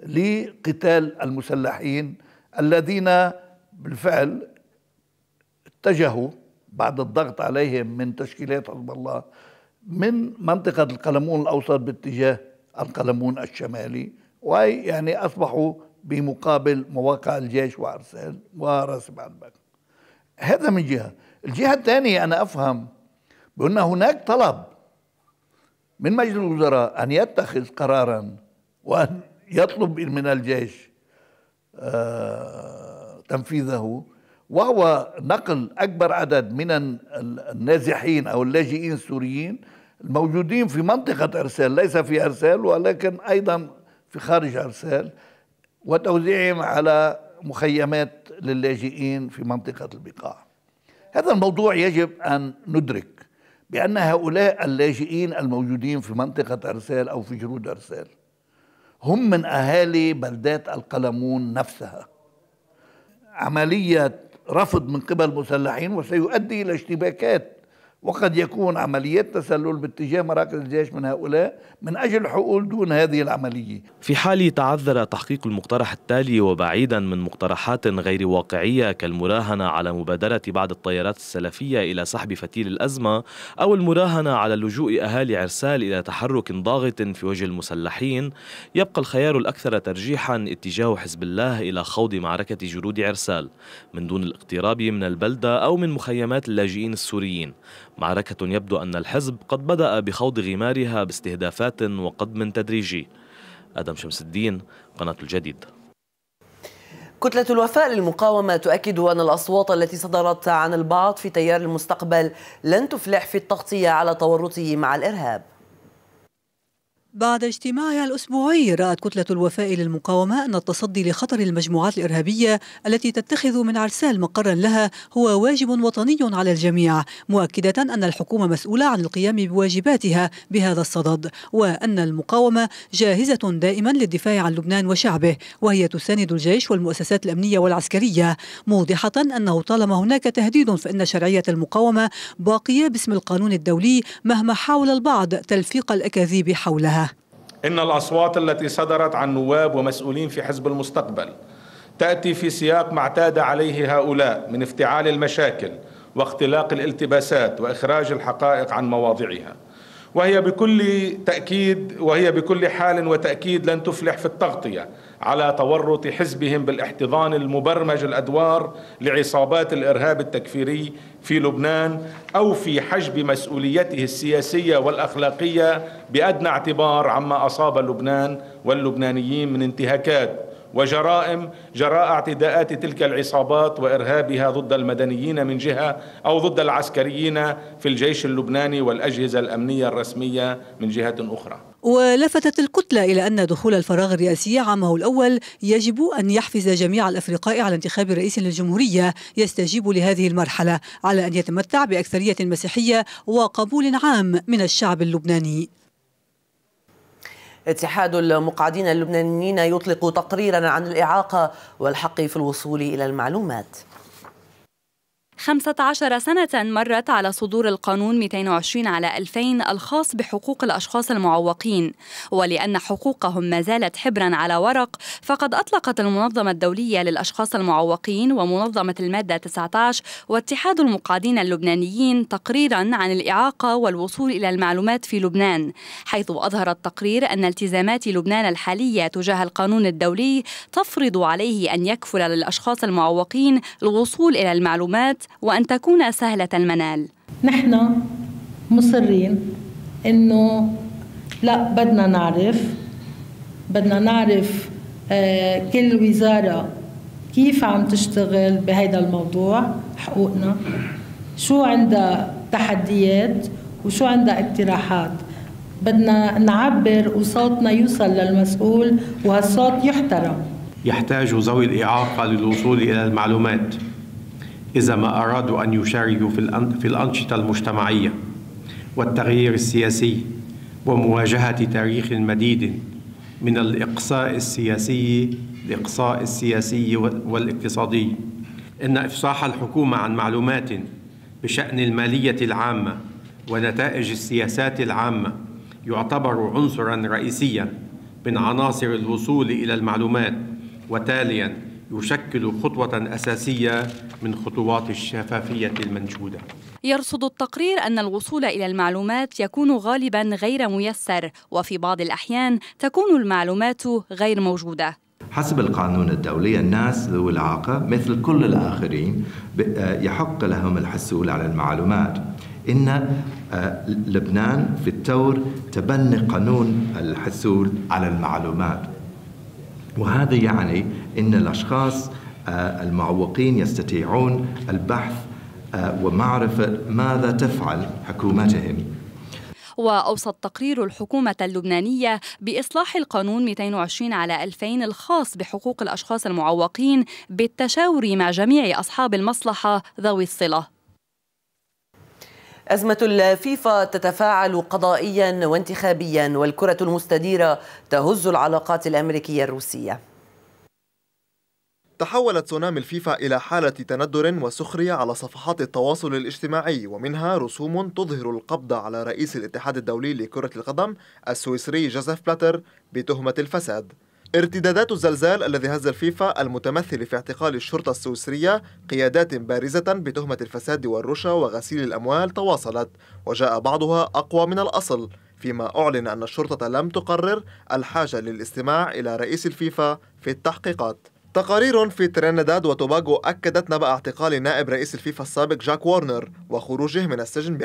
Speaker 7: لقتال المسلحين الذين بالفعل اتجهوا بعد الضغط عليهم من تشكيلات حزب الله من منطقة القلمون الأوسط باتجاه القلمون الشمالي ويعني أصبحوا بمقابل مواقع الجيش وأرسال وراسب عنبك هذا من جهة الجهة الثانية أنا أفهم بأن هناك طلب من مجلس الوزراء أن يتخذ قرارا وأن يطلب من الجيش تنفيذه وهو نقل أكبر عدد من النازحين أو اللاجئين السوريين الموجودين في منطقة أرسال ليس في أرسال ولكن أيضا في خارج أرسال وتوزيعهم على مخيمات للاجئين في منطقة البقاع هذا الموضوع يجب أن ندرك بأن هؤلاء اللاجئين الموجودين في منطقة أرسال أو في جنود أرسال هم من أهالي بلدات القلمون نفسها عملية رفض من قبل مسلحين وسيؤدي إلى اشتباكات وقد يكون عمليات تسلل باتجاه مراكز الجيش من هؤلاء من أجل الحقول دون هذه العملية
Speaker 3: في حال تعذر تحقيق المقترح التالي وبعيدا من مقترحات غير واقعية كالمراهنة على مبادرة بعض الطيارات السلفية إلى سحب فتيل الأزمة أو المراهنة على لجوء أهالي عرسال إلى تحرك ضاغط في وجه المسلحين يبقى الخيار الأكثر ترجيحا اتجاه حزب الله إلى خوض معركة جرود عرسال من دون الاقتراب من البلدة أو من مخيمات اللاجئين السوريين معركة يبدو أن الحزب قد بدأ بخوض غمارها باستهدافات وقدم تدريجي آدم شمس الدين قناة الجديد
Speaker 1: كتلة الوفاء للمقاومة تؤكد أن الأصوات التي صدرت عن البعض في تيار المستقبل لن تفلح في التغطية على تورطه مع الإرهاب
Speaker 10: بعد اجتماعها الأسبوعي رأت كتلة الوفاء للمقاومة أن التصدي لخطر المجموعات الإرهابية التي تتخذ من عرسال مقرا لها هو واجب وطني على الجميع مؤكدة أن الحكومة مسؤولة عن القيام بواجباتها بهذا الصدد وأن المقاومة جاهزة دائما للدفاع عن لبنان وشعبه وهي تساند الجيش والمؤسسات الأمنية والعسكرية موضحة أنه طالما هناك تهديد فإن شرعية المقاومة باقية باسم القانون الدولي مهما حاول البعض تلفيق الأكاذيب حولها
Speaker 4: إن الأصوات التي صدرت عن نواب ومسؤولين في حزب المستقبل تأتي في سياق ما اعتاد عليه هؤلاء من افتعال المشاكل واختلاق الالتباسات وإخراج الحقائق عن مواضعها وهي بكل تأكيد وهي بكل حال وتأكيد لن تفلح في التغطية على تورط حزبهم بالاحتضان المبرمج الادوار لعصابات الارهاب التكفيري في لبنان او في حجب مسؤوليته السياسيه والاخلاقيه بادنى اعتبار عما اصاب لبنان واللبنانيين من انتهاكات وجرائم جراء اعتداءات تلك العصابات وارهابها ضد المدنيين من جهه او ضد العسكريين في الجيش اللبناني والاجهزه الامنيه الرسميه من جهه اخرى
Speaker 10: ولفتت الكتلة إلى أن دخول الفراغ الرئاسي عامه الأول يجب أن يحفز جميع الأفرقاء على انتخاب رئيس للجمهورية يستجيب لهذه المرحلة على أن يتمتع بأكثرية مسيحية وقبول عام من الشعب اللبناني
Speaker 1: اتحاد المقعدين اللبنانيين يطلق تقريرا عن الإعاقة والحق في الوصول إلى المعلومات
Speaker 5: 15 سنة مرت على صدور القانون 220 على 2000 الخاص بحقوق الأشخاص المعوقين ولأن حقوقهم ما زالت حبرا على ورق فقد أطلقت المنظمة الدولية للأشخاص المعوقين ومنظمة المادة 19 واتحاد المقعدين اللبنانيين تقريرا عن الإعاقة والوصول إلى المعلومات في لبنان حيث أظهر التقرير أن التزامات لبنان الحالية تجاه القانون الدولي تفرض عليه أن يكفل للأشخاص المعوقين الوصول إلى المعلومات وأن تكون سهلة المنال
Speaker 15: نحن مصرين أنه لا بدنا نعرف بدنا نعرف آه، كل وزارة كيف عم تشتغل بهيدا الموضوع حقوقنا شو عندها تحديات وشو عندها اقتراحات بدنا نعبر وصوتنا يوصل للمسؤول وهالصوت يحترم
Speaker 4: يحتاج ذوي الإعاقة للوصول إلى المعلومات إذا ما أرادوا أن يشاركوا في الأنشطة المجتمعية والتغيير السياسي ومواجهة تاريخ مديد من الإقصاء السياسي الإقصاء السياسي والاقتصادي إن إفصاح الحكومة عن معلومات بشأن المالية العامة ونتائج السياسات العامة يعتبر عنصرا رئيسيا من عناصر الوصول إلى المعلومات وتاليا يشكل خطوة أساسية من خطوات الشفافية المنشودة
Speaker 5: يرصد التقرير أن الوصول إلى المعلومات يكون غالبا غير ميسر وفي بعض الأحيان تكون المعلومات غير موجودة
Speaker 7: حسب القانون الدولي الناس ذوي الإعاقة مثل كل الآخرين آه، يحق لهم الحصول على المعلومات إن آه، لبنان في التور تبني قانون الحصول على المعلومات وهذا يعني أن الأشخاص آه، المعوقين يستطيعون البحث آه، ومعرفة ماذا تفعل حكومتهم
Speaker 5: وأوصى التقرير الحكومة اللبنانية بإصلاح القانون 220 على 2000 الخاص بحقوق الأشخاص المعوقين بالتشاور مع جميع أصحاب المصلحة ذوي الصلة
Speaker 1: أزمة الفيفا تتفاعل قضائيا وانتخابيا والكرة المستديرة تهز العلاقات الأمريكية
Speaker 12: الروسية تحول تسونامي الفيفا إلى حالة تندر وسخرية على صفحات التواصل الاجتماعي ومنها رسوم تظهر القبض على رئيس الاتحاد الدولي لكرة القدم السويسري جوزيف بلاتر بتهمة الفساد ارتدادات الزلزال الذي هز الفيفا المتمثل في اعتقال الشرطة السويسرية قيادات بارزة بتهمة الفساد والرشا وغسيل الأموال تواصلت وجاء بعضها أقوى من الأصل فيما أعلن أن الشرطة لم تقرر الحاجة للاستماع إلى رئيس الفيفا في التحقيقات تقارير في ترينداد وتوباغو أكدت نبأ اعتقال نائب رئيس الفيفا السابق جاك وورنر وخروجه من السجن ب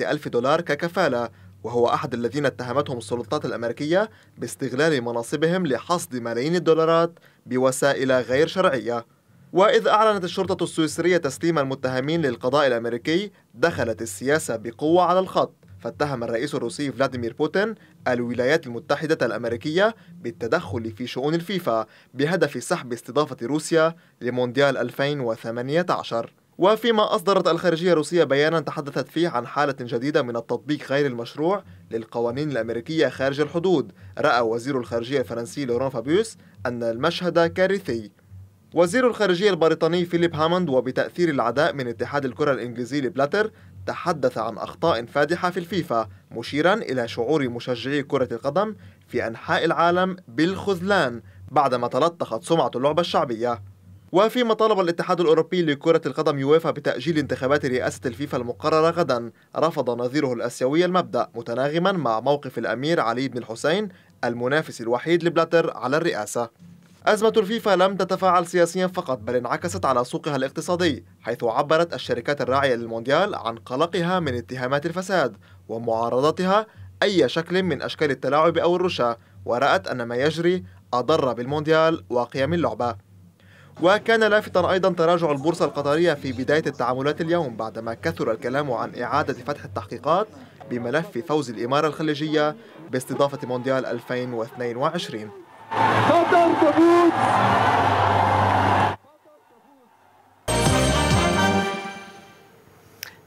Speaker 12: ألف دولار ككفالة وهو أحد الذين اتهمتهم السلطات الأمريكية باستغلال مناصبهم لحصد ملايين الدولارات بوسائل غير شرعية وإذ أعلنت الشرطة السويسرية تسليم المتهمين للقضاء الأمريكي دخلت السياسة بقوة على الخط فاتهم الرئيس الروسي فلاديمير بوتين الولايات المتحدة الأمريكية بالتدخل في شؤون الفيفا بهدف سحب استضافة روسيا لمونديال 2018 وفيما أصدرت الخارجية الروسية بيانا تحدثت فيه عن حالة جديدة من التطبيق غير المشروع للقوانين الأمريكية خارج الحدود رأى وزير الخارجية الفرنسي لوران فابيوس أن المشهد كارثي وزير الخارجية البريطاني فيليب هاموند وبتأثير العداء من اتحاد الكرة الإنجليزي لبلاتر تحدث عن أخطاء فادحة في الفيفا مشيرا إلى شعور مشجعي كرة القدم في أنحاء العالم بالخذلان بعدما تلطخت سمعة اللعبة الشعبية وفيما طلب الاتحاد الأوروبي لكرة القدم يويفا بتأجيل انتخابات رئاسة الفيفا المقررة غدا رفض نظيره الأسيوي المبدأ متناغما مع موقف الأمير علي بن الحسين المنافس الوحيد لبلاتر على الرئاسة أزمة الفيفا لم تتفاعل سياسيا فقط بل انعكست على سوقها الاقتصادي حيث عبرت الشركات الراعية للمونديال عن قلقها من اتهامات الفساد ومعارضتها أي شكل من أشكال التلاعب أو الرشا ورأت أن ما يجري أضر بالمونديال وقيم اللعبة وكان لافتا أيضا تراجع البورصة القطرية في بداية التعاملات اليوم بعدما كثر الكلام عن إعادة فتح التحقيقات بملف فوز الإمارة الخليجية باستضافة مونديال 2022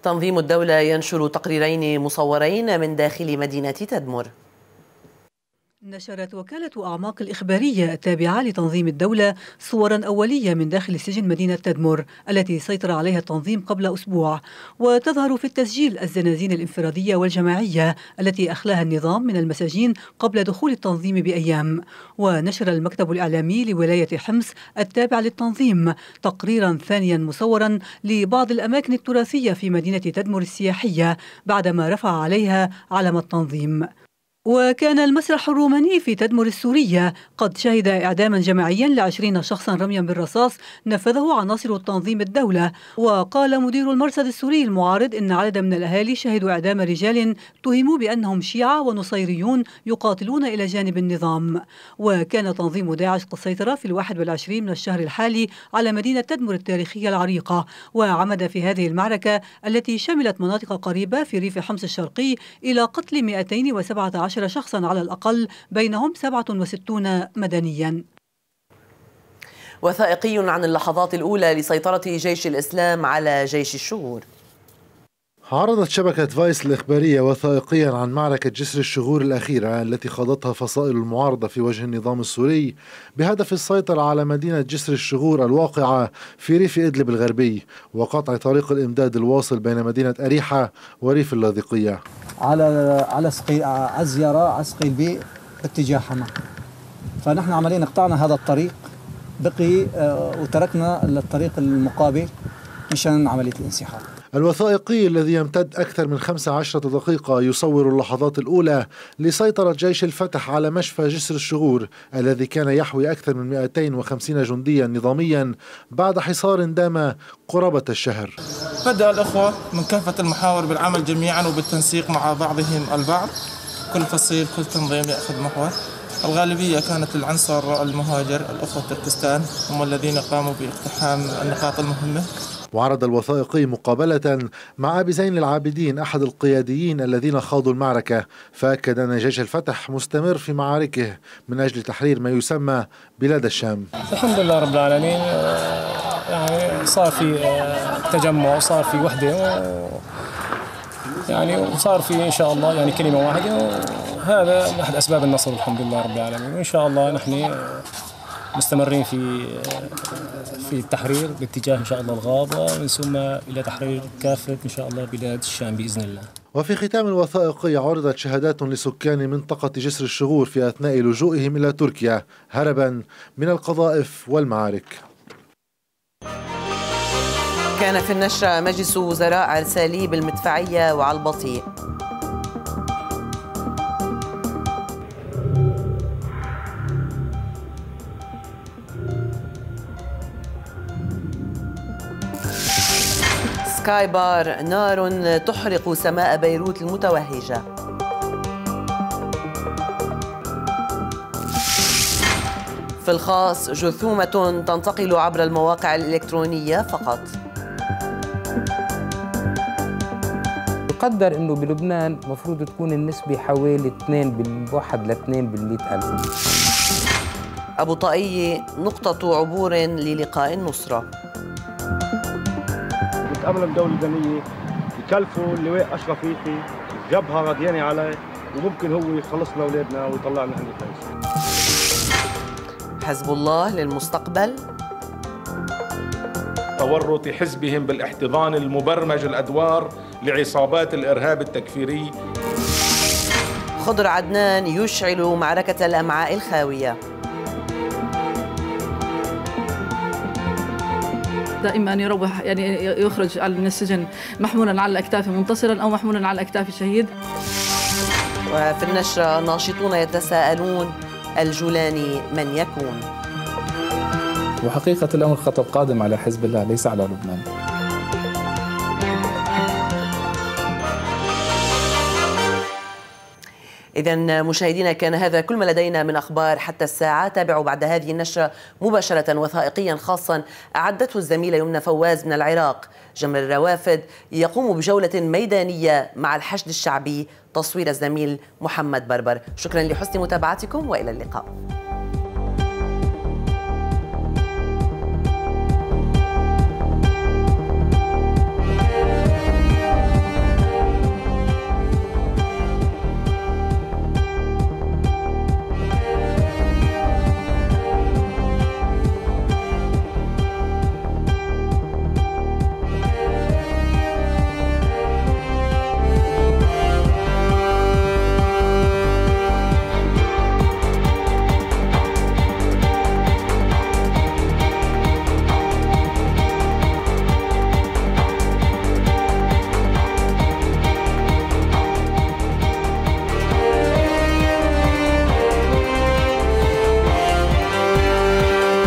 Speaker 1: تنظيم الدولة ينشر تقريرين مصورين من داخل مدينة تدمر
Speaker 10: نشرت وكالة أعماق الإخبارية التابعة لتنظيم الدولة صورا أولية من داخل سجن مدينة تدمر التي سيطر عليها التنظيم قبل أسبوع وتظهر في التسجيل الزنازين الانفرادية والجماعية التي أخلاها النظام من المساجين قبل دخول التنظيم بأيام ونشر المكتب الإعلامي لولاية حمص التابع للتنظيم تقريرا ثانيا مصورا لبعض الأماكن التراثية في مدينة تدمر السياحية بعدما رفع عليها علم التنظيم وكان المسرح الروماني في تدمر السورية قد شهد إعداما جماعيا لعشرين شخصا رميا بالرصاص نفذه عناصر التنظيم الدولة وقال مدير المرصد السوري المعارض إن عددا من الأهالي شهدوا إعدام رجال تهموا بأنهم شيعة ونصيريون يقاتلون إلى جانب النظام وكان تنظيم داعش قد سيطر في الواحد والعشرين من الشهر الحالي على مدينة تدمر التاريخية العريقة وعمد في هذه المعركة التي شملت مناطق قريبة في ريف حمص الشرقي إلى قتل 217 عشر شخصا على الأقل بينهم 67 مدنيا
Speaker 1: وثائقي عن اللحظات الأولى لسيطرة جيش الإسلام على جيش الشورى
Speaker 6: عرضت شبكة فايس الإخبارية وثائقيا عن معركة جسر الشغور الأخيرة التي خاضتها فصائل المعارضة في وجه النظام السوري بهدف السيطرة على مدينة جسر الشغور الواقعة في ريف إدلب الغربي وقطع طريق الإمداد الواصل بين مدينة أريحة وريف اللاذقية
Speaker 14: على على سقي عزيرة عسقي البي اتجاه حما
Speaker 6: فنحن عمليا قطعنا هذا الطريق بقي آه، وتركنا الطريق المقابل مشان عملية الانسحاب الوثائقي الذي يمتد أكثر من 15 دقيقة يصور اللحظات الأولى لسيطرة جيش الفتح على مشفى جسر الشغور الذي كان يحوي أكثر من 250 جنديا نظاميا بعد حصار دام قرابة الشهر
Speaker 4: بدأ الأخوة من كافة المحاور بالعمل جميعا وبالتنسيق مع بعضهم البعض كل فصيل كل تنظيم يأخذ محور الغالبية كانت العنصر المهاجر الأخوة التركستان هم الذين قاموا باقتحام النقاط المهمة
Speaker 6: وعرض الوثائقي مقابلة مع أبي زين العابدين أحد القياديين الذين خاضوا المعركة فأكد أن جيش الفتح مستمر في معاركه من أجل تحرير ما يسمى بلاد الشام
Speaker 9: الحمد لله رب العالمين آه، يعني صار في آه، تجمع وصار في وحدة يعني وصار في ان شاء الله يعني كلمه واحده وهذا احد اسباب النصر الحمد لله رب العالمين وان شاء الله نحن
Speaker 3: آه، مستمرين في في التحرير باتجاه ان شاء الله الغابه ومن ثم الى تحرير كافه ان شاء الله بلاد الشام باذن الله.
Speaker 6: وفي ختام الوثائقي عرضت شهادات لسكان منطقة جسر الشغور في أثناء لجوئهم إلى تركيا هربا من القذائف والمعارك
Speaker 1: كان في النشرة مجلس وزراء عرسالي بالمدفعية وعلى البطيء سكاي بار نار تحرق سماء بيروت المتوهجة في الخاص جثومة تنتقل عبر المواقع الإلكترونية فقط
Speaker 2: يقدر أنه بلبنان مفروض تكون النسبة حوالي 2 بالواحد ل 2 بالمئة ألف
Speaker 1: أبو طاقية نقطة عبور للقاء النصرة
Speaker 3: رئيس امن الدوله اللبنانيه يكلفوا اللواء اشرف ريفي جبهه رضياني عليه وممكن هو يخلصنا اولادنا ويطلعنا عند الفايز
Speaker 1: حزب الله للمستقبل
Speaker 4: تورط حزبهم بالاحتضان المبرمج الادوار لعصابات الارهاب التكفيري
Speaker 1: خضر عدنان يشعل معركه الامعاء الخاويه
Speaker 5: دائما يروح يعني يخرج من السجن محمولا على الاكتاف منتصرا او محمولا على الاكتاف شهيد
Speaker 1: وفي النشرة ناشطون يتساءلون الجولاني من يكون
Speaker 4: وحقيقة الأمر خطر قادم على حزب الله ليس على لبنان
Speaker 1: إذا مشاهدينا كان هذا كل ما لدينا من أخبار حتى الساعة تابعوا بعد هذه النشرة مباشرة وثائقيا خاصا أعدته الزميلة يمنى فواز من العراق جمل الروافد يقوم بجولة ميدانية مع الحشد الشعبي تصوير الزميل محمد بربر شكرا لحسن متابعتكم وإلى اللقاء